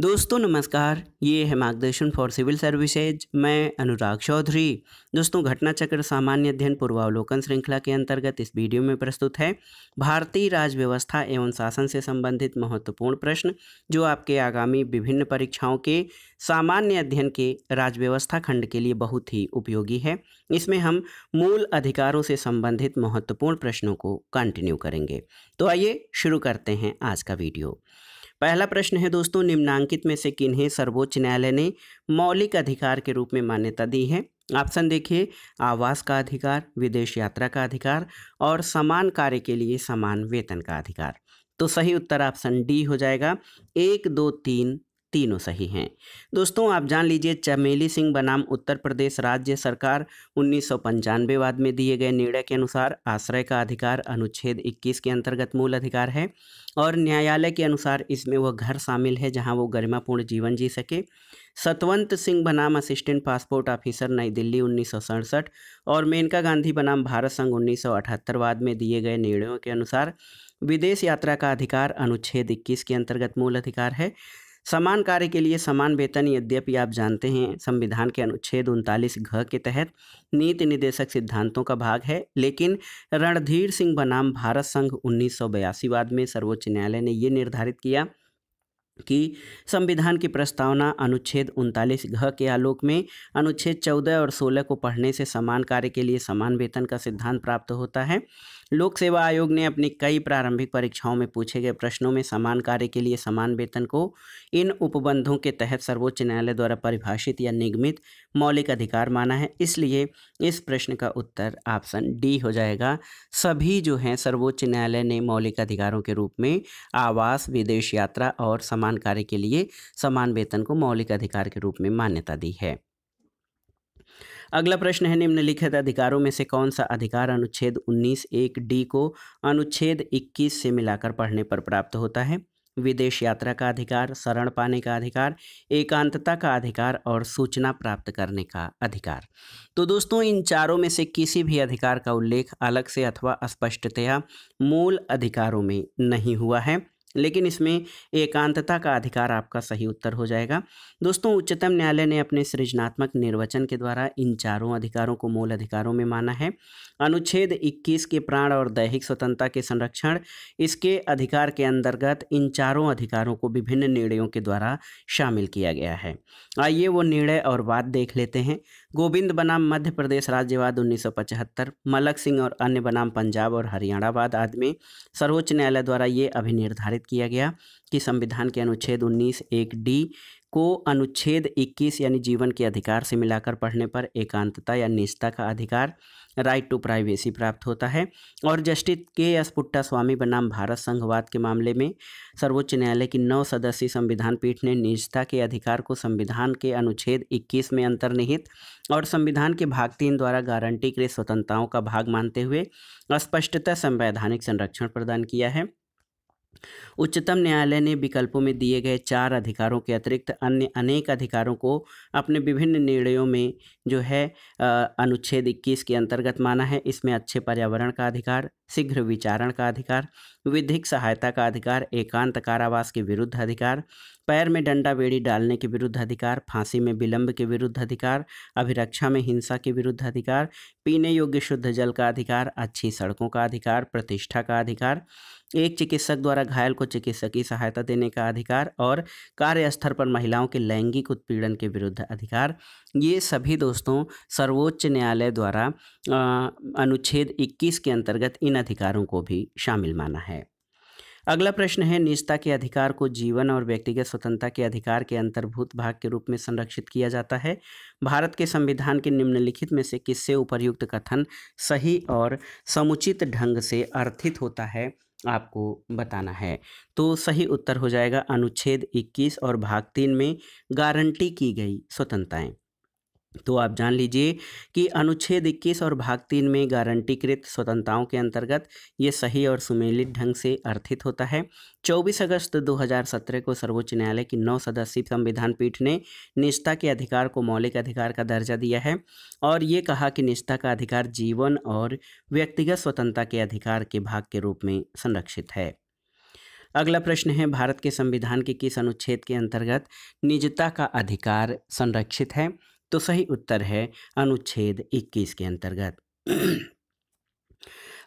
दोस्तों नमस्कार ये है मार्गदर्शन फॉर सिविल सर्विसेज मैं अनुराग चौधरी दोस्तों घटना चक्र सामान्य अध्ययन पूर्वावलोकन श्रृंखला के अंतर्गत इस वीडियो में प्रस्तुत है भारतीय राजव्यवस्था एवं शासन से संबंधित महत्वपूर्ण प्रश्न जो आपके आगामी विभिन्न परीक्षाओं के सामान्य अध्ययन के राजव्यवस्था खंड के लिए बहुत ही उपयोगी है इसमें हम मूल अधिकारों से संबंधित महत्वपूर्ण प्रश्नों को कंटिन्यू करेंगे तो आइए शुरू करते हैं आज का वीडियो पहला प्रश्न है दोस्तों निम्नांकित में से किन्हें सर्वोच्च न्यायालय ने मौलिक अधिकार के रूप में मान्यता दी है ऑप्शन देखिए आवास का अधिकार विदेश यात्रा का अधिकार और समान कार्य के लिए समान वेतन का अधिकार तो सही उत्तर ऑप्शन डी हो जाएगा एक दो तीन तीनों सही हैं दोस्तों आप जान लीजिए चमेली सिंह बनाम उत्तर प्रदेश राज्य सरकार उन्नीस वाद में दिए गए निर्णय के अनुसार आश्रय का अधिकार अनुच्छेद 21 के अंतर्गत मूल अधिकार है और न्यायालय के अनुसार इसमें वह घर शामिल है जहां वो गरिमापूर्ण जीवन जी सके सतवंत सिंह बनाम असिस्टेंट पासपोर्ट ऑफिसर नई दिल्ली उन्नीस और मेनका गांधी बनाम भारत संघ उन्नीस वाद में दिए गए निर्णयों के अनुसार विदेश यात्रा का अधिकार अनुच्छेद इक्कीस के अंतर्गत मूल अधिकार है समान कार्य के लिए समान वेतन यद्यपि आप जानते हैं संविधान के अनुच्छेद उनतालीस घ के तहत नीति निदेशक सिद्धांतों का भाग है लेकिन रणधीर सिंह बनाम भारत संघ उन्नीस बाद में सर्वोच्च न्यायालय ने ये निर्धारित किया कि संविधान की प्रस्तावना अनुच्छेद उनतालीस घ के आलोक में अनुच्छेद चौदह और सोलह को पढ़ने से समान कार्य के लिए समान वेतन का सिद्धांत प्राप्त होता है लोक सेवा आयोग ने अपनी कई प्रारंभिक परीक्षाओं में पूछे गए प्रश्नों में समान कार्य के लिए समान वेतन को इन उपबंधों के तहत सर्वोच्च न्यायालय द्वारा परिभाषित या निगमित मौलिक अधिकार माना है इसलिए इस प्रश्न का उत्तर ऑप्शन डी हो जाएगा सभी जो हैं सर्वोच्च न्यायालय ने मौलिक अधिकारों के रूप में आवास विदेश यात्रा और समान कार्य के लिए समान वेतन को मौलिक अधिकार के रूप में मान्यता दी है अगला प्रश्न है निम्नलिखित अधिकारों में से कौन सा अधिकार अनुच्छेद 19 एक डी को अनुच्छेद 21 से मिलाकर पढ़ने पर प्राप्त होता है विदेश यात्रा का अधिकार शरण पाने का अधिकार एकांतता का अधिकार और सूचना प्राप्त करने का अधिकार तो दोस्तों इन चारों में से किसी भी अधिकार का उल्लेख अलग से अथवा स्पष्टतया मूल अधिकारों में नहीं हुआ है लेकिन इसमें एकांतता का अधिकार आपका सही उत्तर हो जाएगा दोस्तों उच्चतम न्यायालय ने अपने सृजनात्मक निर्वचन के द्वारा इन चारों अधिकारों को मूल अधिकारों में माना है अनुच्छेद 21 के प्राण और दैहिक स्वतंत्रता के संरक्षण इसके अधिकार के अंतर्गत इन चारों अधिकारों को विभिन्न निर्णयों के द्वारा शामिल किया गया है आइए वो निर्णय और वाद देख लेते हैं गोविंद बनाम मध्य प्रदेश राज्यवाद उन्नीस मलक सिंह और अन्य बनाम पंजाब और हरियाणावाद आदि में सर्वोच्च न्यायालय द्वारा ये अभी निर्धारित किया गया कि संविधान के अनुच्छेद उन्नीस एक डी को अनुच्छेद 21 यानी जीवन के अधिकार से मिलाकर पढ़ने पर एकांतता या निष्ठा का अधिकार राइट टू प्राइवेसी प्राप्त होता है और जस्टिस के एस पुट्टा स्वामी बनाम भारत संघवाद के मामले में सर्वोच्च न्यायालय की नौ सदस्यीय संविधान पीठ ने निजता के अधिकार को संविधान के अनुच्छेद 21 में अंतर्निहित और संविधान के भाग तीन द्वारा गारंटी के स्वतंत्रताओं का भाग मानते हुए स्पष्टता संवैधानिक संरक्षण प्रदान किया है उच्चतम न्यायालय ने विकल्पों में दिए गए चार अधिकारों के अतिरिक्त अन्य अनेक अधिकारों को अपने विभिन्न निर्णयों में जो है अनुच्छेद 21 के अंतर्गत माना है इसमें अच्छे पर्यावरण का अधिकार शीघ्र विचारण का अधिकार विधिक सहायता का अधिकार एकांत कारावास के विरुद्ध अधिकार पैर में डंडा बेड़ी डालने के विरुद्ध अधिकार फांसी में विलंब के विरुद्ध अधिकार अभिरक्षा में हिंसा के विरुद्ध अधिकार पीने योग्य शुद्ध जल का अधिकार अच्छी सड़कों का अधिकार प्रतिष्ठा का अधिकार एक चिकित्सक द्वारा घायल को चिकित्सकीय सहायता देने का अधिकार और कार्यस्थल पर महिलाओं के लैंगिक उत्पीड़न के विरुद्ध अधिकार ये सभी दोस्तों सर्वोच्च न्यायालय द्वारा अनुच्छेद 21 के अंतर्गत इन अधिकारों को भी शामिल माना है अगला प्रश्न है निजता के अधिकार को जीवन और व्यक्तिगत स्वतंत्रता के अधिकार के अंतर्भूत भाग के रूप में संरक्षित किया जाता है भारत के संविधान के निम्नलिखित में से किससे उपर्युक्त कथन सही और समुचित ढंग से अर्थित होता है आपको बताना है तो सही उत्तर हो जाएगा अनुच्छेद 21 और भाग तीन में गारंटी की गई स्वतंत्रताएं तो आप जान लीजिए कि अनुच्छेद 21 और भाग तीन में गारंटीकृत स्वतंत्रताओं के अंतर्गत ये सही और सुमेलित ढंग से अर्थित होता है 24 अगस्त 2017 को सर्वोच्च न्यायालय की नौ सदस्यीय संविधान पीठ ने निष्ठा के अधिकार को मौलिक अधिकार का दर्जा दिया है और ये कहा कि निष्ठा का अधिकार जीवन और व्यक्तिगत स्वतंत्रता के अधिकार के भाग के रूप में संरक्षित है अगला प्रश्न है भारत के संविधान के किस अनुच्छेद के अंतर्गत निजता का अधिकार संरक्षित है तो सही उत्तर है अनुच्छेद 21 के अंतर्गत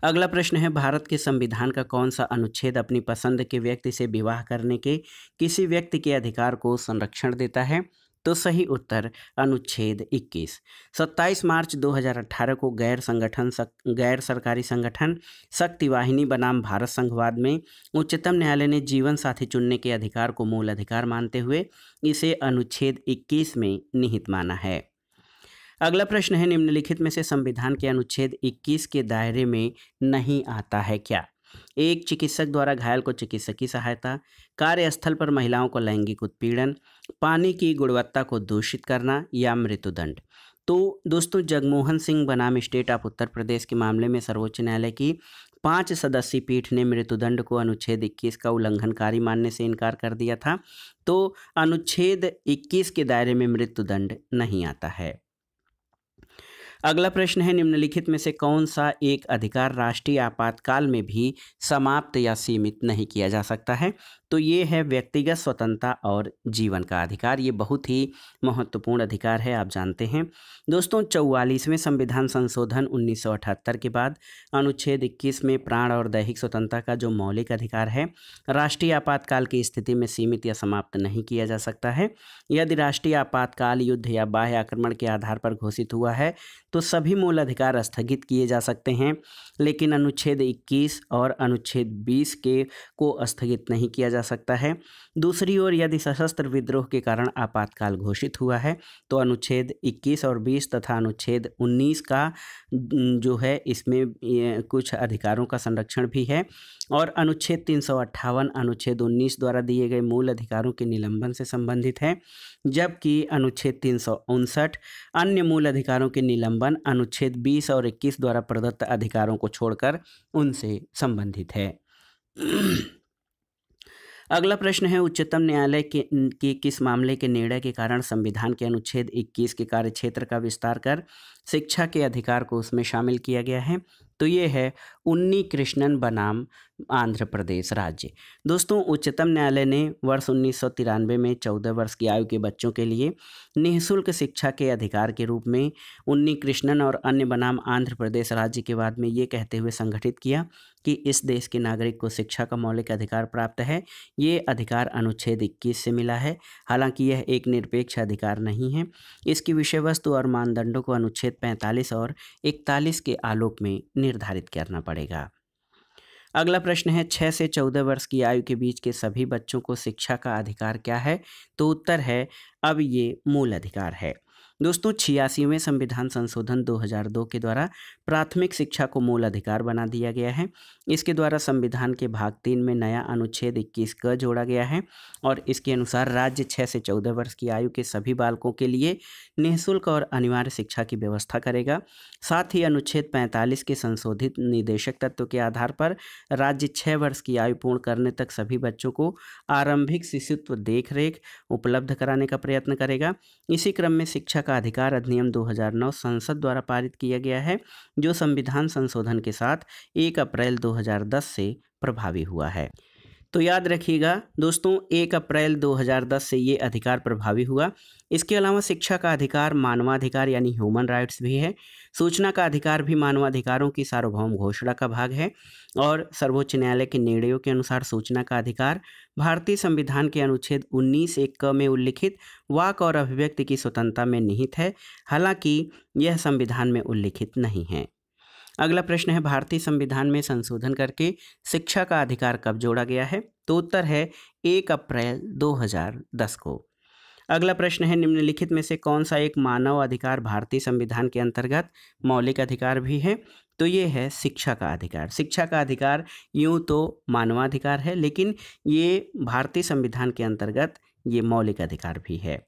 अगला प्रश्न है भारत के संविधान का कौन सा अनुच्छेद अपनी पसंद के व्यक्ति से विवाह करने के किसी व्यक्ति के अधिकार को संरक्षण देता है तो सही उत्तर अनुच्छेद 21 27 मार्च 2018 को गैर संगठन सक, गैर सरकारी संगठन शक्ति वाहिनी बनाम भारत संघवाद में उच्चतम न्यायालय ने जीवन साथी चुनने के अधिकार को मूल अधिकार मानते हुए इसे अनुच्छेद 21 में निहित माना है अगला प्रश्न है निम्नलिखित में से संविधान के अनुच्छेद 21 के दायरे में नहीं आता है क्या एक चिकित्सक द्वारा घायल को चिकित्सकीय सहायता कार्यस्थल पर महिलाओं को लैंगिक उत्पीड़न पानी की गुणवत्ता को दूषित करना या मृत्युदंड तो दोस्तों जगमोहन सिंह बनाम स्टेट ऑफ उत्तर प्रदेश के मामले में सर्वोच्च न्यायालय की पाँच सदस्यीय पीठ ने मृत्युदंड को अनुच्छेद 21 का उल्लंघनकारी मानने से इनकार कर दिया था तो अनुच्छेद 21 के दायरे में मृत्युदंड नहीं आता है अगला प्रश्न है निम्नलिखित में से कौन सा एक अधिकार राष्ट्रीय आपातकाल में भी समाप्त या सीमित नहीं किया जा सकता है तो ये है व्यक्तिगत स्वतंत्रता और जीवन का अधिकार ये बहुत ही महत्वपूर्ण अधिकार है आप जानते हैं दोस्तों चौवालीसवें संविधान संशोधन 1978 के बाद अनुच्छेद 21 में प्राण और दैहिक स्वतंत्रता का जो मौलिक अधिकार है राष्ट्रीय आपातकाल की स्थिति में सीमित या समाप्त नहीं किया जा सकता है यदि राष्ट्रीय आपातकाल युद्ध या बाह्य आक्रमण के आधार पर घोषित हुआ है तो सभी मूल अधिकार स्थगित किए जा सकते हैं लेकिन अनुच्छेद इक्कीस और अनुच्छेद बीस के को स्थगित नहीं किया जा जा सकता है दूसरी ओर यदि सशस्त्र विद्रोह के कारण आपातकाल घोषित हुआ है तो अनुच्छेद 21 और 20 तथा अनुच्छेद 19 का जो है इसमें कुछ अधिकारों का संरक्षण भी है और अनुच्छेद तीन अनुच्छेद 19 द्वारा दिए गए मूल अधिकारों के निलंबन से संबंधित है जबकि अनुच्छेद तीन अन्य मूल अधिकारों के निलंबन अनुच्छेद 20 और 21 द्वारा प्रदत्त अधिकारों को छोड़कर उनसे संबंधित है अगला प्रश्न है उच्चतम न्यायालय के, के किस मामले के निर्णय के कारण संविधान के अनुच्छेद 21 के कार्य क्षेत्र का विस्तार कर शिक्षा के अधिकार को उसमें शामिल किया गया है तो ये है उन्नी कृष्णन बनाम आंध्र प्रदेश राज्य दोस्तों उच्चतम न्यायालय ने वर्ष उन्नीस में 14 वर्ष की आयु के बच्चों के लिए निःशुल्क शिक्षा के अधिकार के रूप में उन्नी कृष्णन और अन्य बनाम आंध्र प्रदेश राज्य के बाद में ये कहते हुए संगठित किया कि इस देश के नागरिक को शिक्षा का मौलिक अधिकार प्राप्त है ये अधिकार अनुच्छेद इक्कीस से मिला है हालांकि यह एक निरपेक्ष अधिकार नहीं है इसकी विषय वस्तु और मानदंडों को अनुच्छेद पैंतालीस और इकतालीस के आलोक में निर्धारित करना पड़ेगा अगला प्रश्न है छः से चौदह वर्ष की आयु के बीच के सभी बच्चों को शिक्षा का अधिकार क्या है तो उत्तर है अब ये मूल अधिकार है दोस्तों छियासीवें संविधान संशोधन 2002 के द्वारा प्राथमिक शिक्षा को मूल अधिकार बना दिया गया है इसके द्वारा संविधान के भाग तीन में नया अनुच्छेद इक्कीस क जोड़ा गया है और इसके अनुसार राज्य छः से चौदह वर्ष की आयु के सभी बालकों के लिए निःशुल्क और अनिवार्य शिक्षा की व्यवस्था करेगा साथ ही अनुच्छेद पैंतालीस के संशोधित निदेशक तत्व के आधार पर राज्य छः वर्ष की आयु पूर्ण करने तक सभी बच्चों को आरंभिक शिशुत्व देखरेख उपलब्ध कराने का प्रयत्न करेगा इसी क्रम में शिक्षा का अधिकार अधिनियम 2009 संसद द्वारा पारित किया गया है जो संविधान संशोधन के साथ 1 अप्रैल 2010 से प्रभावी हुआ है तो याद रखिएगा दोस्तों एक अप्रैल 2010 से ये अधिकार प्रभावी हुआ इसके अलावा शिक्षा का अधिकार मानवाधिकार यानी ह्यूमन राइट्स भी है सूचना का अधिकार भी मानवाधिकारों की सार्वभौम घोषणा का भाग है और सर्वोच्च न्यायालय के निर्णयों के अनुसार सूचना का अधिकार भारतीय संविधान के अनुच्छेद उन्नीस एक क में उल्लिखित वाक और अभिव्यक्ति की स्वतंत्रता में निहित है हालांकि यह संविधान में उल्लिखित नहीं है अगला प्रश्न है भारतीय संविधान में संशोधन करके शिक्षा का अधिकार कब जोड़ा गया है तो उत्तर है एक अप्रैल 2010 को अगला प्रश्न है निम्नलिखित में से कौन सा एक मानव अधिकार भारतीय संविधान के अंतर्गत मौलिक अधिकार भी है तो ये है शिक्षा का अधिकार शिक्षा का अधिकार यूँ तो मानवाधिकार है लेकिन ये भारतीय संविधान के अंतर्गत ये मौलिक अधिकार भी है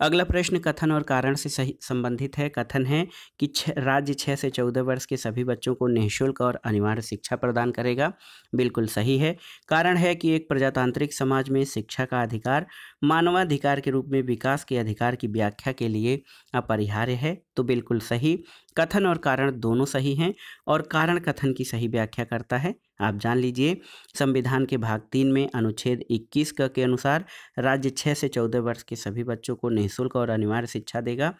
अगला प्रश्न कथन और कारण से सही संबंधित है कथन है कि छ राज्य छः से चौदह वर्ष के सभी बच्चों को निःशुल्क और अनिवार्य शिक्षा प्रदान करेगा बिल्कुल सही है कारण है कि एक प्रजातांत्रिक समाज में शिक्षा का अधिकार मानवाधिकार के रूप में विकास के अधिकार की व्याख्या के लिए अपरिहार्य है तो बिल्कुल सही कथन और कारण दोनों सही हैं और कारण कथन की सही व्याख्या करता है आप जान लीजिए संविधान के भाग तीन में अनुच्छेद 21 का के अनुसार राज्य छः से चौदह वर्ष के सभी बच्चों को निःशुल्क और अनिवार्य शिक्षा देगा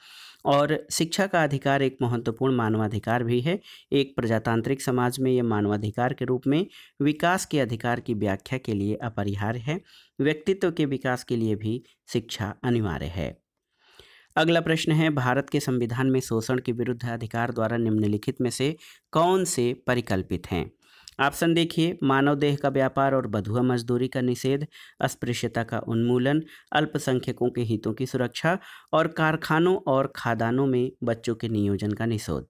और शिक्षा का अधिकार एक महत्वपूर्ण मानवाधिकार भी है एक प्रजातांत्रिक समाज में यह मानवाधिकार के रूप में विकास के अधिकार की व्याख्या के लिए अपरिहार्य है व्यक्तित्व के विकास के लिए भी शिक्षा अनिवार्य है अगला प्रश्न है भारत के संविधान में शोषण के विरुद्ध अधिकार द्वारा निम्नलिखित में से कौन से परिकल्पित हैं ऑप्शन देखिए मानव देह का व्यापार और बधुआ मजदूरी का निषेध अस्पृश्यता का उन्मूलन अल्पसंख्यकों के हितों की सुरक्षा और कारखानों और खादानों में बच्चों के नियोजन का निषोध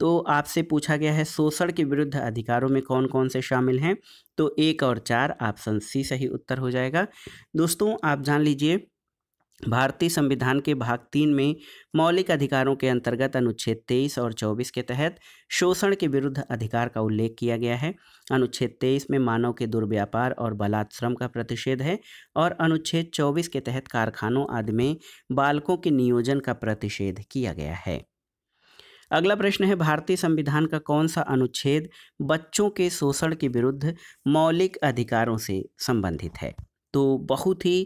तो आपसे पूछा गया है शोषण के विरुद्ध अधिकारों में कौन कौन से शामिल हैं तो एक और चार ऑप्शन सी सही उत्तर हो जाएगा दोस्तों आप जान लीजिए भारतीय संविधान के भाग तीन में मौलिक अधिकारों के अंतर्गत अनुच्छेद 23 और 24 के तहत शोषण के विरुद्ध अधिकार का उल्लेख किया गया है अनुच्छेद 23 में मानव के दुर्व्यापार और बलात्श्रम का प्रतिषेध है और अनुच्छेद 24 के तहत कारखानों आदि में बालकों के नियोजन का प्रतिषेध किया गया है अगला प्रश्न है भारतीय संविधान का कौन सा अनुच्छेद बच्चों के शोषण के विरुद्ध मौलिक अधिकारों से संबंधित है तो बहुत ही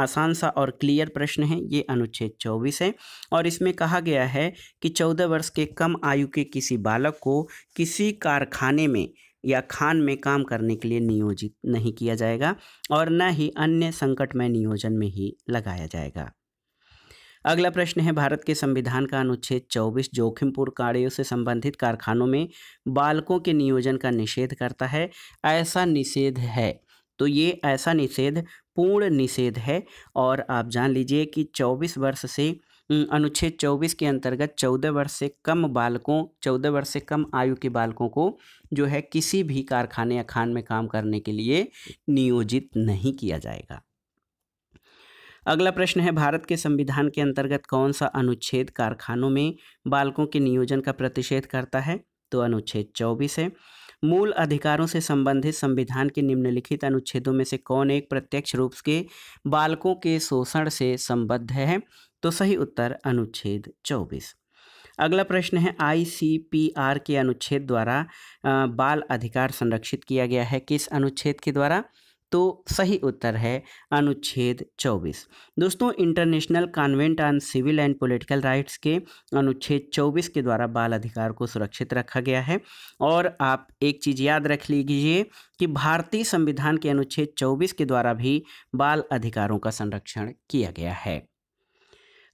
आसान सा और क्लियर प्रश्न है ये अनुच्छेद चौबीस है और इसमें कहा गया है कि चौदह वर्ष के कम आयु के किसी बालक को किसी कारखाने में या खान में काम करने के लिए नियोजित नहीं किया जाएगा और न ही अन्य संकटमय नियोजन में ही लगाया जाएगा अगला प्रश्न है भारत के संविधान का अनुच्छेद 24 जोखिमपुर कार्यों से संबंधित कारखानों में बालकों के नियोजन का निषेध करता है ऐसा निषेध है तो ये ऐसा निषेध पूर्ण निषेध है और आप जान लीजिए कि 24 वर्ष से अनुच्छेद 24 के अंतर्गत 14 वर्ष से कम बालकों 14 वर्ष से कम आयु के बालकों को जो है किसी भी कारखाने या खान में काम करने के लिए नियोजित नहीं किया जाएगा अगला प्रश्न है भारत के संविधान के अंतर्गत कौन सा अनुच्छेद कारखानों में बालकों के नियोजन का प्रतिषेध करता है तो अनुच्छेद चौबीस है मूल अधिकारों से संबंधित संविधान के निम्नलिखित अनुच्छेदों में से कौन एक प्रत्यक्ष रूप के बालकों के शोषण से संबद्ध है तो सही उत्तर अनुच्छेद चौबीस अगला प्रश्न है आईसीपीआर के अनुच्छेद द्वारा बाल अधिकार संरक्षित किया गया है किस अनुच्छेद के द्वारा तो सही उत्तर है अनुच्छेद 24 दोस्तों international convent on civil and political rights के अनुच्छेद 24 के द्वारा बाल अधिकार को सुरक्षित रखा गया है और आप एक चीज़ याद रख लीजिए कि भारतीय संविधान के अनुच्छेद 24 के द्वारा भी बाल अधिकारों का संरक्षण किया गया है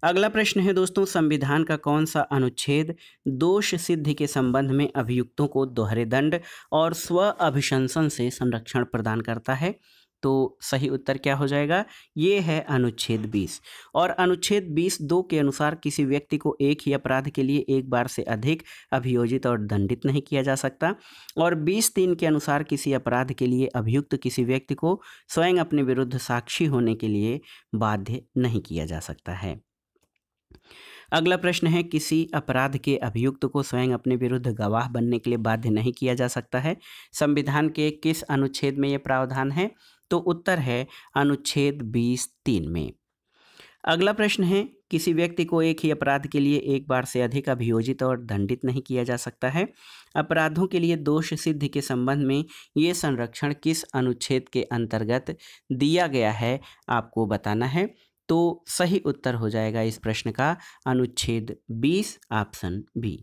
अगला प्रश्न है दोस्तों संविधान का कौन सा अनुच्छेद दोष सिद्धि के संबंध में अभियुक्तों को दोहरे दंड और स्व अभिशंसन से संरक्षण प्रदान करता है तो सही उत्तर क्या हो जाएगा ये है अनुच्छेद 20 और अनुच्छेद 20 दो के अनुसार किसी व्यक्ति को एक ही अपराध के लिए एक बार से अधिक अभियोजित और दंडित नहीं किया जा सकता और बीस तीन के अनुसार किसी अपराध के लिए अभियुक्त किसी व्यक्ति को स्वयं अपने विरुद्ध साक्षी होने के लिए बाध्य नहीं किया जा सकता है अगला प्रश्न है किसी अपराध के अभियुक्त को स्वयं अपने विरुद्ध गवाह बनने के लिए बाध्य नहीं किया जा सकता है संविधान के किस अनुच्छेद में ये प्रावधान है तो उत्तर है अनुच्छेद बीस तीन में अगला प्रश्न है किसी व्यक्ति को एक ही अपराध के लिए एक बार से अधिक अभियोजित और दंडित नहीं किया जा सकता है अपराधों के लिए दोष सिद्धि के संबंध में ये संरक्षण किस अनुच्छेद के अंतर्गत दिया गया है आपको बताना है तो सही उत्तर हो जाएगा इस प्रश्न का अनुच्छेद 20 ऑप्शन बी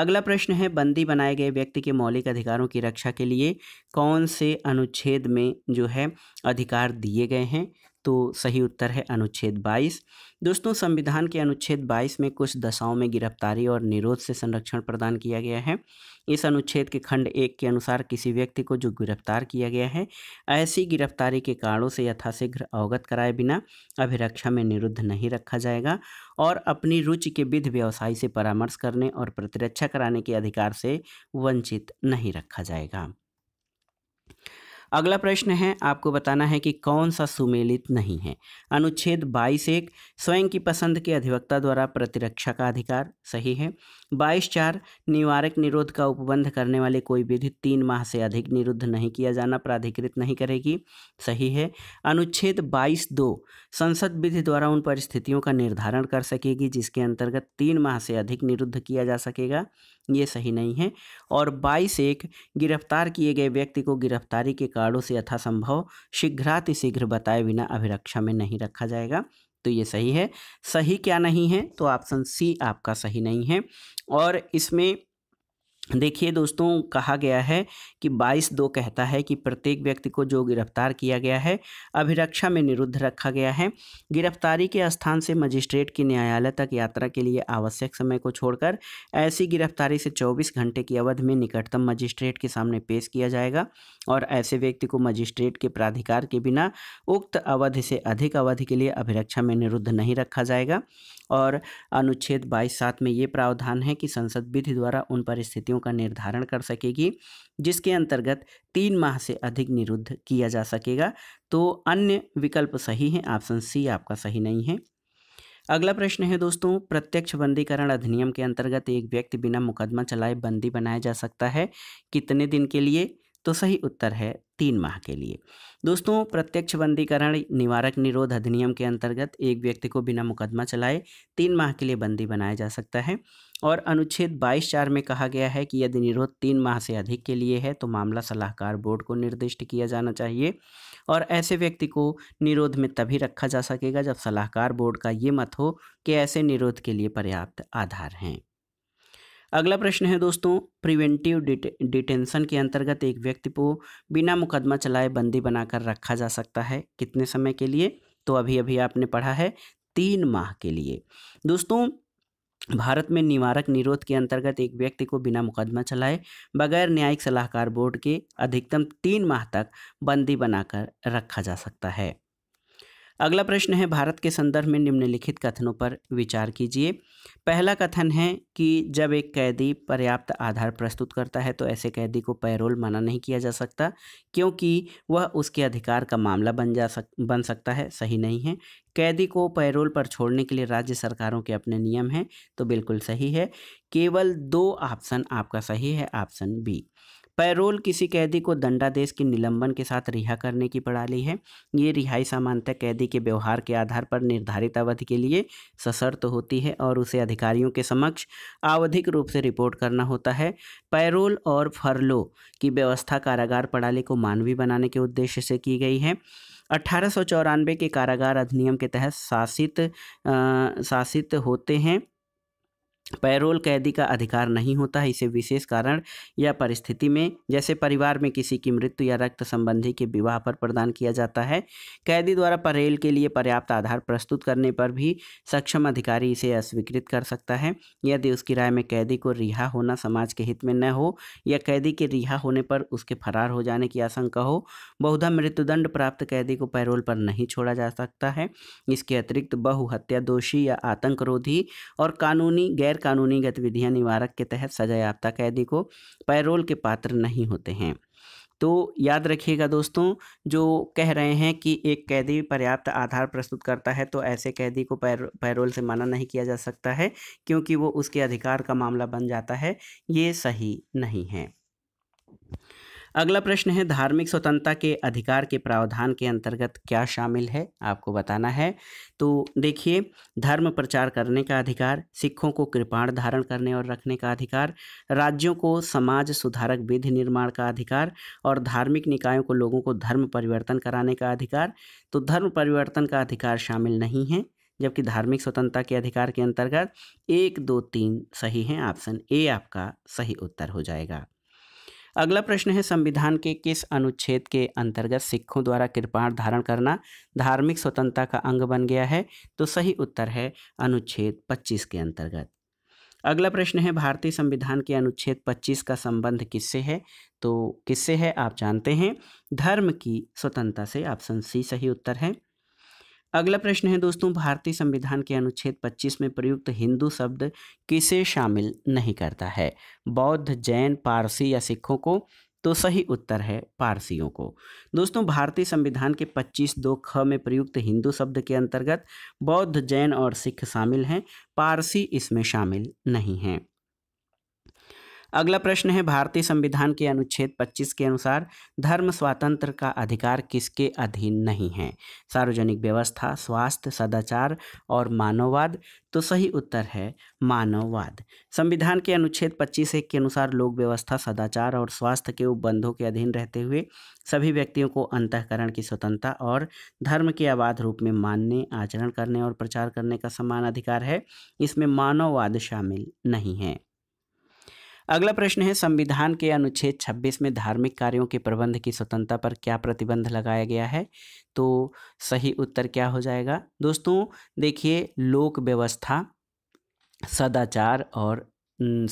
अगला प्रश्न है बंदी बनाए गए व्यक्ति के मौलिक अधिकारों की रक्षा के लिए कौन से अनुच्छेद में जो है अधिकार दिए गए हैं तो सही उत्तर है अनुच्छेद 22 दोस्तों संविधान के अनुच्छेद 22 में कुछ दशाओं में गिरफ्तारी और निरोध से संरक्षण प्रदान किया गया है इस अनुच्छेद के खंड एक के अनुसार किसी व्यक्ति को जो गिरफ्तार किया गया है ऐसी गिरफ्तारी के कारणों से यथाशीघ्र अवगत कराए बिना अभिरक्षा में निरुद्ध नहीं रखा जाएगा और अपनी रुचि के विध व्यवसाय से परामर्श करने और प्रतिरक्षा कराने के अधिकार से वंचित नहीं रखा जाएगा अगला प्रश्न है आपको बताना है कि कौन सा सुमेलित नहीं है अनुच्छेद बाईस एक स्वयं की पसंद के अधिवक्ता द्वारा प्रतिरक्षा का अधिकार सही है बाईस चार निवारक निरोध का उपबंध करने वाले कोई विधि तीन माह से अधिक निरुद्ध नहीं किया जाना प्राधिकृत नहीं करेगी सही है अनुच्छेद बाईस दो संसद विधि द्वारा उन परिस्थितियों का निर्धारण कर सकेगी जिसके अंतर्गत तीन माह से अधिक निरुद्ध किया जा सकेगा ये सही नहीं है और बाईस एक गिरफ्तार किए गए व्यक्ति को गिरफ्तारी के कारणों से यथासंभव शीघ्रातिशीघ्र बताए बिना अभिरक्षा में नहीं रखा जाएगा तो ये सही है सही क्या नहीं है तो ऑप्शन सी आपका सही नहीं है और इसमें देखिए दोस्तों कहा गया है कि 22 दो कहता है कि प्रत्येक व्यक्ति को जो गिरफ्तार किया गया है अभिरक्षा में निरुद्ध रखा गया है गिरफ्तारी के स्थान से मजिस्ट्रेट की न्यायालय तक यात्रा के लिए आवश्यक समय को छोड़कर ऐसी गिरफ्तारी से 24 घंटे की अवधि में निकटतम मजिस्ट्रेट के सामने पेश किया जाएगा और ऐसे व्यक्ति को मजिस्ट्रेट के प्राधिकार के बिना उक्त अवधि से अधिक अवधि के लिए अभिरक्षा में निरुद्ध नहीं रखा जाएगा और अनुच्छेद बाईस सात में ये प्रावधान है कि संसद विधि द्वारा उन परिस्थितियों का निर्धारण कर सकेगी जिसके अंतर्गत तीन माह से अधिक निरुद्ध किया जा सकेगा तो अन्य विकल्प सही हैं ऑप्शन सी आपका सही नहीं है अगला प्रश्न है दोस्तों प्रत्यक्ष बंदीकरण अधिनियम के अंतर्गत एक व्यक्ति बिना मुकदमा चलाए बंदी बनाया जा सकता है कितने दिन के लिए तो सही उत्तर है तीन माह के लिए दोस्तों प्रत्यक्ष बंदीकरण निवारक निरोध अधिनियम के अंतर्गत एक व्यक्ति को बिना मुकदमा चलाए तीन माह के लिए बंदी बनाया जा सकता है और अनुच्छेद 22 चार में कहा गया है कि यदि निरोध तीन माह से अधिक के लिए है तो मामला सलाहकार बोर्ड को निर्दिष्ट किया जाना चाहिए और ऐसे व्यक्ति को निरोध में तभी रखा जा सकेगा जब सलाहकार बोर्ड का ये मत हो कि ऐसे निरोध के लिए पर्याप्त आधार हैं अगला प्रश्न है दोस्तों प्रिवेंटिव डिटे, डिटेंशन के अंतर्गत एक व्यक्ति को बिना मुकदमा चलाए बंदी बनाकर रखा जा सकता है कितने समय के लिए तो अभी अभी आपने पढ़ा है तीन माह के लिए दोस्तों भारत में निवारक निरोध के अंतर्गत एक व्यक्ति को बिना मुकदमा चलाए बगैर न्यायिक सलाहकार बोर्ड के अधिकतम तीन माह तक बंदी बनाकर रखा जा सकता है अगला प्रश्न है भारत के संदर्भ में निम्नलिखित कथनों पर विचार कीजिए पहला कथन है कि जब एक कैदी पर्याप्त आधार प्रस्तुत करता है तो ऐसे कैदी को पैरोल मना नहीं किया जा सकता क्योंकि वह उसके अधिकार का मामला बन जा सक बन सकता है सही नहीं है कैदी को पैरोल पर छोड़ने के लिए राज्य सरकारों के अपने नियम हैं तो बिल्कुल सही है केवल दो ऑप्शन आपका सही है ऑप्शन बी पैरोल किसी कैदी को दंडादेश के निलंबन के साथ रिहा करने की प्रणाली है ये रिहाई सामान्यतः कैदी के व्यवहार के आधार पर निर्धारित अवधि के लिए सशर्त होती है और उसे अधिकारियों के समक्ष आवधिक रूप से रिपोर्ट करना होता है पैरोल और फरलो की व्यवस्था कारागार प्रणाली को मानवीय बनाने के उद्देश्य से की गई है अठारह के कारागार अधिनियम के तहत शासित शासित होते हैं पैरोल कैदी का अधिकार नहीं होता है इसे विशेष कारण या परिस्थिति में जैसे परिवार में किसी की मृत्यु या रक्त संबंधी के विवाह पर प्रदान किया जाता है कैदी द्वारा परेल के लिए पर्याप्त आधार प्रस्तुत करने पर भी सक्षम अधिकारी इसे अस्वीकृत कर सकता है यदि उसकी राय में कैदी को रिहा होना समाज के हित में न हो या कैदी के रिहा होने पर उसके फरार हो जाने की आशंका हो बहुधा मृत्युदंड प्राप्त कैदी को पैरोल पर नहीं छोड़ा जा सकता है इसके अतिरिक्त बहुहत्या दोषी या आतंकरोधी और कानूनी गैर कानूनी गतिविधियां निवारक के तहत सजा याफ्ता कैदी को पैरोल के पात्र नहीं होते हैं तो याद रखिएगा दोस्तों जो कह रहे हैं कि एक कैदी पर्याप्त आधार प्रस्तुत करता है तो ऐसे कैदी को पैर पैरोल से मना नहीं किया जा सकता है क्योंकि वो उसके अधिकार का मामला बन जाता है ये सही नहीं है अगला प्रश्न है धार्मिक स्वतंत्रता के अधिकार के प्रावधान के अंतर्गत क्या शामिल है आपको बताना है तो देखिए धर्म प्रचार करने का अधिकार सिखों को कृपाण धारण करने और रखने का अधिकार राज्यों को समाज सुधारक विधि निर्माण का अधिकार और धार्मिक निकायों को लोगों को धर्म परिवर्तन कराने का अधिकार तो धर्म परिवर्तन का अधिकार शामिल नहीं है जबकि धार्मिक स्वतंत्रता के अधिकार के अंतर्गत एक दो तीन सही हैं ऑप्शन ए आपका सही उत्तर हो जाएगा अगला प्रश्न है संविधान के किस अनुच्छेद के अंतर्गत सिखों द्वारा कृपाण धारण करना धार्मिक स्वतंत्रता का अंग बन गया है तो सही उत्तर है अनुच्छेद 25 के अंतर्गत अगला प्रश्न है भारतीय संविधान के अनुच्छेद 25 का संबंध किससे है तो किससे है आप जानते हैं धर्म की स्वतंत्रता से ऑप्शन सी सही उत्तर है अगला प्रश्न है दोस्तों भारतीय संविधान के अनुच्छेद 25 में प्रयुक्त हिंदू शब्द किसे शामिल नहीं करता है बौद्ध जैन पारसी या सिखों को तो सही उत्तर है पारसियों को दोस्तों भारतीय संविधान के 25 दो ख में प्रयुक्त हिंदू शब्द के अंतर्गत बौद्ध जैन और सिख शामिल हैं पारसी इसमें शामिल नहीं हैं अगला प्रश्न है भारतीय संविधान के अनुच्छेद 25 के अनुसार धर्म स्वातंत्र का अधिकार किसके अधीन नहीं है सार्वजनिक व्यवस्था स्वास्थ्य सदाचार और मानववाद तो सही उत्तर है मानववाद संविधान के अनुच्छेद 25 एक के अनुसार लोक व्यवस्था सदाचार और स्वास्थ्य के उपबंधों के अधीन रहते हुए सभी व्यक्तियों को अंतकरण की स्वतंत्रता और धर्म के अबाध रूप में मानने आचरण करने और प्रचार करने का समान अधिकार है इसमें मानववाद शामिल नहीं है अगला प्रश्न है संविधान के अनुच्छेद 26 में धार्मिक कार्यों के प्रबंध की स्वतंत्रता पर क्या प्रतिबंध लगाया गया है तो सही उत्तर क्या हो जाएगा दोस्तों देखिए लोक व्यवस्था सदाचार और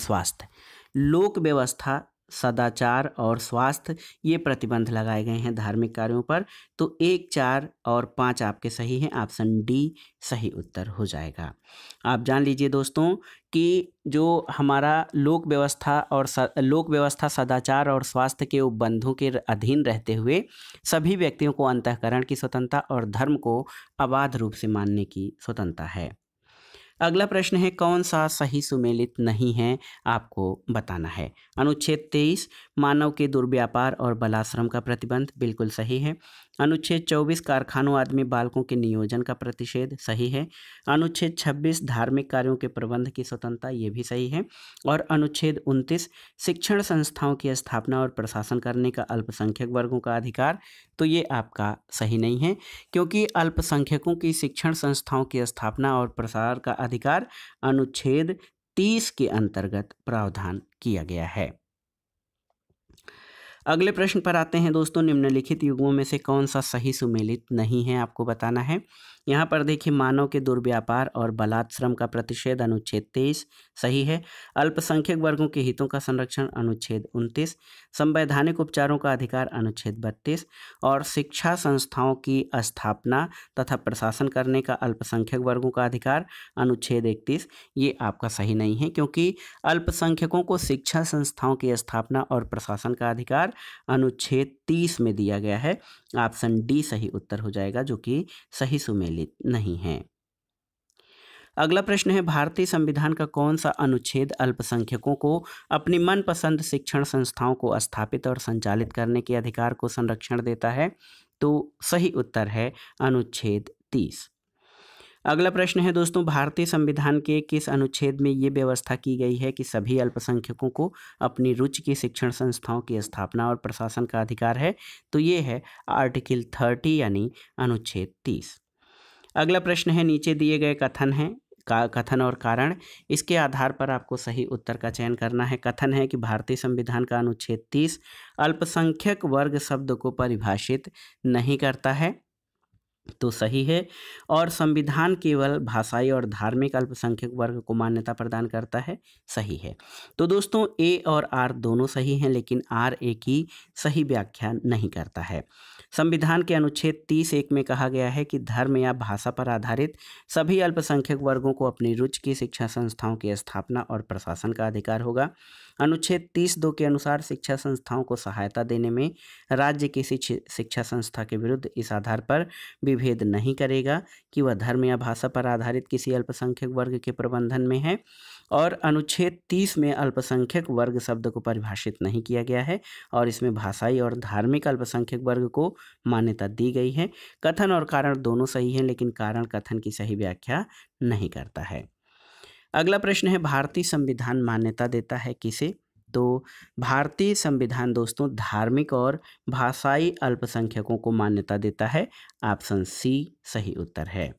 स्वास्थ्य लोक व्यवस्था सदाचार और स्वास्थ्य ये प्रतिबंध लगाए गए हैं धार्मिक कार्यों पर तो एक चार और पाँच आपके सही हैं ऑप्शन डी सही उत्तर हो जाएगा आप जान लीजिए दोस्तों कि जो हमारा लोक व्यवस्था और स, लोक व्यवस्था सदाचार और स्वास्थ्य के उपबंधों के अधीन रहते हुए सभी व्यक्तियों को अंतकरण की स्वतंत्रता और धर्म को अबाध रूप से मानने की स्वतंत्रता है अगला प्रश्न है कौन सा सही सुमेलित नहीं है आपको बताना है अनुच्छेद तेईस मानव के दुर्व्यापार और बलाश्रम का प्रतिबंध बिल्कुल सही है अनुच्छेद 24 कारखानों आदमी बालकों के नियोजन का प्रतिषेध सही है अनुच्छेद 26 धार्मिक कार्यों के प्रबंध की स्वतंत्रता ये भी सही है और अनुच्छेद 29 शिक्षण संस्थाओं की स्थापना और प्रशासन करने का अल्पसंख्यक वर्गों का अधिकार तो ये आपका सही नहीं है क्योंकि अल्पसंख्यकों की शिक्षण संस्थाओं की स्थापना और प्रसार का अधिकार अनुच्छेद तीस के अंतर्गत प्रावधान किया गया है अगले प्रश्न पर आते हैं दोस्तों निम्नलिखित युगों में से कौन सा सही सुमेलित नहीं है आपको बताना है यहाँ पर देखिए मानव के दुर्व्यापार और बलात्श्रम का प्रतिषेध अनुच्छेद तेईस सही है अल्पसंख्यक वर्गों के हितों का संरक्षण अनुच्छेद उनतीस संवैधानिक उपचारों का अधिकार अनुच्छेद बत्तीस और शिक्षा संस्थाओं की स्थापना तथा प्रशासन करने का अल्पसंख्यक वर्गों का अधिकार अनुच्छेद इकतीस ये आपका सही नहीं है क्योंकि अल्पसंख्यकों को शिक्षा संस्थाओं की स्थापना और प्रशासन का अधिकार अनुच्छेद तीस में दिया गया है ऑप्शन डी सही उत्तर हो जाएगा जो कि सही सुमेलित नहीं है अगला प्रश्न है भारतीय संविधान का कौन सा अनुच्छेद अल्पसंख्यकों को अपनी मनपसंद शिक्षण संस्थाओं को स्थापित और संचालित करने के अधिकार को संरक्षण देता है तो सही उत्तर है अनुच्छेद तीस अगला प्रश्न है दोस्तों भारतीय संविधान के किस अनुच्छेद में ये व्यवस्था की गई है कि सभी अल्पसंख्यकों को अपनी रुचि की शिक्षण संस्थाओं की स्थापना और प्रशासन का अधिकार है तो ये है आर्टिकल थर्टी यानी अनुच्छेद तीस अगला प्रश्न है नीचे दिए गए कथन हैं का कथन और कारण इसके आधार पर आपको सही उत्तर का चयन करना है कथन है कि भारतीय संविधान का अनुच्छेद तीस अल्पसंख्यक वर्ग शब्द को परिभाषित नहीं करता है तो सही है और संविधान केवल भाषाई और धार्मिक अल्पसंख्यक वर्ग को मान्यता प्रदान करता है सही है तो दोस्तों ए और आर दोनों सही हैं लेकिन आर ए की सही व्याख्या नहीं करता है संविधान के अनुच्छेद तीस एक में कहा गया है कि धर्म या भाषा पर आधारित सभी अल्पसंख्यक वर्गों को अपनी रुचि की शिक्षा संस्थाओं की स्थापना और प्रशासन का अधिकार होगा अनुच्छेद तीस दो के अनुसार शिक्षा संस्थाओं को सहायता देने में राज्य किसी शिक्षा संस्था के विरुद्ध इस आधार पर विभेद नहीं करेगा कि वह धर्म या भाषा पर आधारित किसी अल्पसंख्यक वर्ग के प्रबंधन में है और अनुच्छेद तीस में अल्पसंख्यक वर्ग शब्द को परिभाषित नहीं किया गया है और इसमें भाषाई और धार्मिक अल्पसंख्यक वर्ग को मान्यता दी गई है कथन और कारण दोनों सही हैं लेकिन कारण कथन की सही व्याख्या नहीं करता है अगला प्रश्न है भारतीय संविधान मान्यता देता है किसे तो भारतीय संविधान दोस्तों धार्मिक और भाषाई अल्पसंख्यकों को मान्यता देता है ऑप्शन सी सही उत्तर है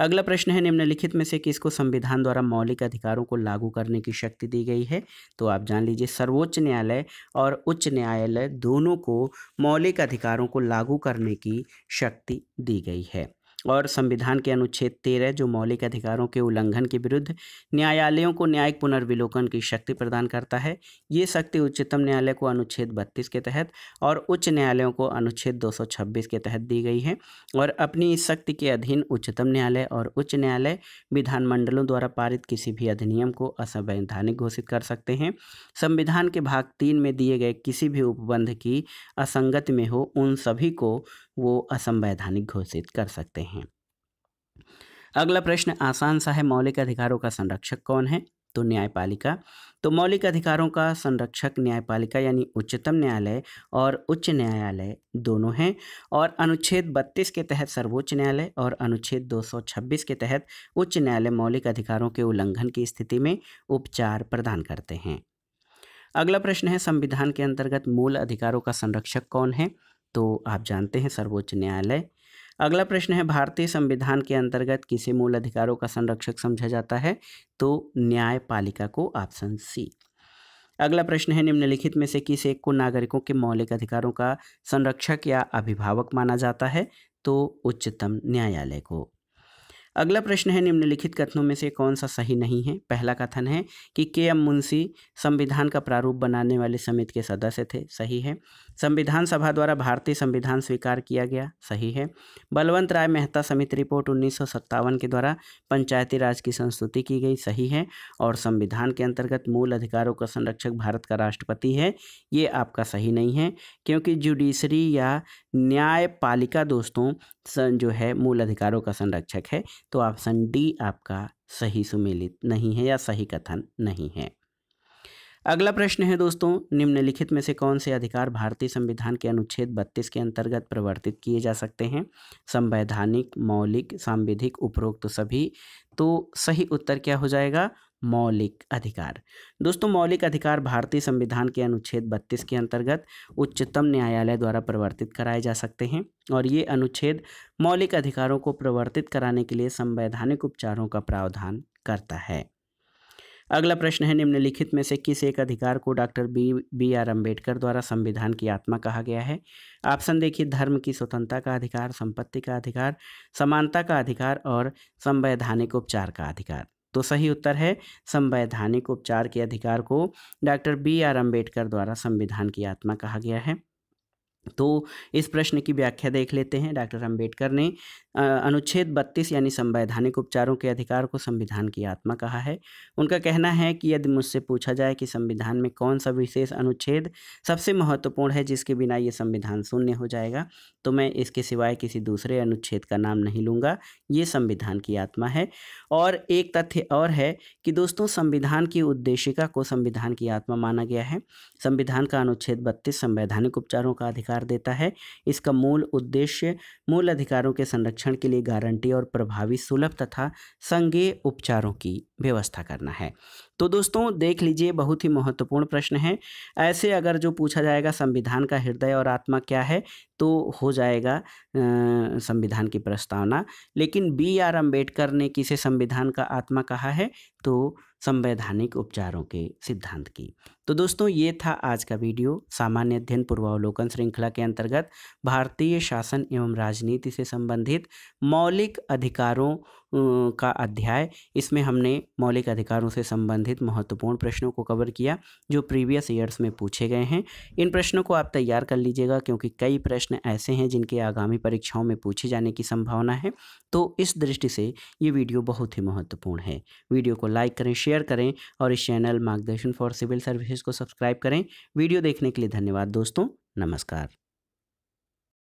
अगला प्रश्न है निम्नलिखित में से किसको संविधान द्वारा मौलिक अधिकारों को लागू करने की शक्ति दी गई है तो आप जान लीजिए सर्वोच्च न्यायालय और उच्च न्यायालय दोनों को मौलिक अधिकारों को लागू करने की शक्ति दी गई है और संविधान के अनुच्छेद तेरह जो मौलिक अधिकारों के उल्लंघन के विरुद्ध न्यायालयों को न्यायिक पुनर्विलोकन की शक्ति प्रदान करता है ये शक्ति उच्चतम न्यायालय को अनुच्छेद बत्तीस के तहत और उच्च न्यायालयों को अनुच्छेद दो के तहत दी गई है और अपनी इस शक्ति के अधीन उच्चतम न्यायालय और उच्च न्यायालय विधानमंडलों द्वारा पारित किसी भी अधिनियम को असंवैधानिक घोषित कर सकते हैं संविधान के भाग तीन में दिए गए किसी भी उपबंध की असंगति में हो उन सभी को वो असंवैधानिक घोषित कर सकते हैं अगला प्रश्न आसान सा है मौलिक अधिकारों का संरक्षक कौन है तो न्यायपालिका तो मौलिक अधिकारों का संरक्षक न्यायपालिका यानी उच्चतम न्यायालय और उच्च न्यायालय दोनों हैं और अनुच्छेद 32 के तहत सर्वोच्च न्यायालय और अनुच्छेद 226 के तहत उच्च न्यायालय मौलिक अधिकारों के उल्लंघन की स्थिति में उपचार प्रदान करते हैं अगला प्रश्न है संविधान के अंतर्गत मूल अधिकारों का संरक्षक कौन है तो आप जानते हैं सर्वोच्च न्यायालय अगला प्रश्न है भारतीय संविधान के अंतर्गत किसे मूल अधिकारों का संरक्षक समझा जाता है तो न्यायपालिका को ऑप्शन सी अगला प्रश्न है निम्नलिखित में से किस एक को नागरिकों के मौलिक अधिकारों का संरक्षक या अभिभावक माना जाता है तो उच्चतम न्यायालय को अगला प्रश्न है निम्नलिखित कथनों में से कौन सा सही नहीं है पहला कथन है कि के एम मुंशी संविधान का प्रारूप बनाने वाले समिति के सदस्य थे सही है संविधान सभा द्वारा भारतीय संविधान स्वीकार किया गया सही है बलवंत राय मेहता समिति रिपोर्ट उन्नीस के द्वारा पंचायती राज की संस्तुति की गई सही है और संविधान के अंतर्गत मूल अधिकारों का संरक्षक भारत का राष्ट्रपति है ये आपका सही नहीं है क्योंकि जुडिशरी या न्यायपालिका दोस्तों जो है मूल अधिकारों का संरक्षक है तो ऑप्शन डी आपका सही सुमेलित नहीं है या सही कथन नहीं है अगला प्रश्न है दोस्तों निम्नलिखित में से कौन से अधिकार भारतीय संविधान के अनुच्छेद बत्तीस के अंतर्गत प्रवर्तित किए जा सकते हैं संवैधानिक मौलिक सांविधिक उपरोक्त सभी तो सही उत्तर क्या हो जाएगा मौलिक अधिकार दोस्तों मौलिक अधिकार भारतीय संविधान के अनुच्छेद 32 के अंतर्गत उच्चतम न्यायालय द्वारा प्रवर्तित कराए जा सकते हैं और ये अनुच्छेद मौलिक अधिकारों को प्रवर्तित कराने के लिए संवैधानिक उपचारों का प्रावधान करता है अगला प्रश्न है निम्नलिखित में से किस एक अधिकार को doctor B B R Ambedkar द्वारा संविधान की आत्मा कहा गया है ऑप्शन देखिए धर्म की स्वतंत्रता का अधिकार संपत्ति का अधिकार समानता का अधिकार और संवैधानिक उपचार का अधिकार तो सही उत्तर है संवैधानिक उपचार के अधिकार को डॉक्टर बी आर अम्बेडकर द्वारा संविधान की आत्मा कहा गया है तो इस प्रश्न की व्याख्या देख लेते हैं डॉक्टर अंबेडकर ने अनुच्छेद 32 यानी संवैधानिक उपचारों के अधिकार को संविधान की आत्मा कहा है उनका कहना है कि यदि मुझसे पूछा जाए कि संविधान में कौन सा विशेष अनुच्छेद सबसे महत्वपूर्ण है जिसके बिना ये संविधान शून्य हो जाएगा तो मैं इसके सिवाय किसी दूसरे अनुच्छेद का नाम नहीं लूँगा ये संविधान की आत्मा है और एक तथ्य और है कि दोस्तों संविधान की उद्देशिका को संविधान की आत्मा माना गया है संविधान का अनुच्छेद बत्तीस संवैधानिक उपचारों का अधिकार अधिकार देता है इसका मूल उद्देश्य मूल अधिकारों के संरक्षण के लिए गारंटी और प्रभावी सुलभ तथा संज्ञेय उपचारों की व्यवस्था करना है तो दोस्तों देख लीजिए बहुत ही महत्वपूर्ण प्रश्न है ऐसे अगर जो पूछा जाएगा संविधान का हृदय और आत्मा क्या है तो हो जाएगा संविधान की प्रस्तावना लेकिन बी आर अम्बेडकर ने किसे संविधान का आत्मा कहा है तो संवैधानिक उपचारों के सिद्धांत की तो दोस्तों ये था आज का वीडियो सामान्य अध्ययन पूर्वावलोकन श्रृंखला के अंतर्गत भारतीय शासन एवं राजनीति से संबंधित मौलिक अधिकारों का अध्याय इसमें हमने मौलिक अधिकारों से संबंधित महत्वपूर्ण प्रश्नों को कवर किया जो प्रीवियस ईयर्स में पूछे गए हैं इन प्रश्नों को आप तैयार कर लीजिएगा क्योंकि कई प्रश्न ऐसे हैं जिनके आगामी परीक्षाओं में पूछे जाने की संभावना है तो इस दृष्टि से ये वीडियो बहुत ही महत्वपूर्ण है वीडियो को लाइक करें शेयर करें और इस channel Margdarshan for civil services को सब्सक्राइब करें वीडियो देखने के लिए धन्यवाद दोस्तों नमस्कार